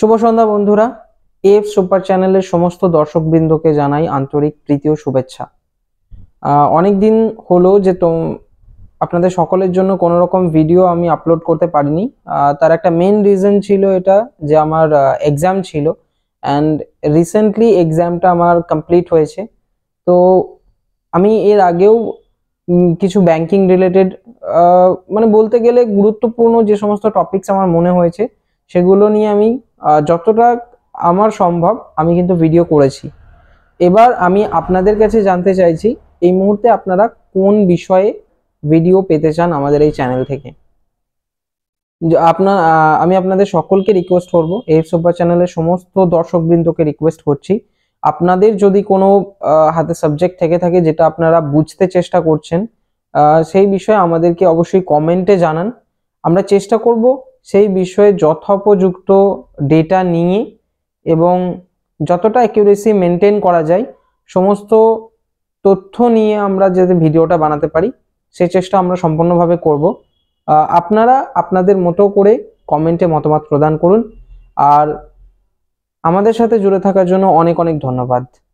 শুভ সন্ধ্যা বন্ধুরা F super চ্যানেলের সমস্ত দর্শকবৃন্দকে জানাই আন্তরিক প্রীতি ও শুভেচ্ছা অনেক দিন হলো যে আপনাদের সকলের জন্য কোনো রকম ভিডিও আমি আপলোড করতে পারিনি তার একটা মেন রিজন ছিল এটা যে আমার এক্সাম ছিল অ্যান্ড রিসেন্টলি এক্সামটা আমার কমপ্লিট হয়েছে তো আমি এর আগেও কিছু ব্যাংকিং রিলেটেড মানে বলতে গেলে গুরুত্বপূর্ণ যে সমস্ত টপিকস আমার মনে হয়েছে সেগুলো নিয়ে আমি যতটা আমার সম্ভব আমি কিন্তু ভিডিও করেছি এবার আমি আপনাদের কাছে জানতে চাইছি এই মুহূর্তে আপনারা কোন বিষয়ে ভিডিও পেতে চান আমাদের এই চ্যানেল থেকে আপনার আমি আপনাদের সকলকে রিকোয়েস্ট করব এই সোফা চ্যানেলের সমস্ত দর্শকবৃন্দকে রিকোয়েস্ট করছি আপনাদের যদি কোনো হাতে সাবজেক্ট থেকে থাকে যেটা আপনারা বুঝতে চেষ্টা করছেন সেই বিষয়ে আমাদেরকে অবশ্যই কমেন্টে জানান আমরা চেষ্টা করব সেই বিষয়ে যথোপযুক্ত ডেটা নিয়ে এবং যতটা অ্যাকিউরেসি মেনটেন করা যায় সমস্ত তথ্য নিয়ে আমরা যাতে ভিডিওটা বানাতে পারি সেই চেষ্টা আমরা সম্পূর্ণভাবে করব আপনারা আপনাদের মতো করে কমেন্টে মতামত প্রদান করুন আর আমাদের সাথে জুড়ে থাকার জন্য অনেক অনেক ধন্যবাদ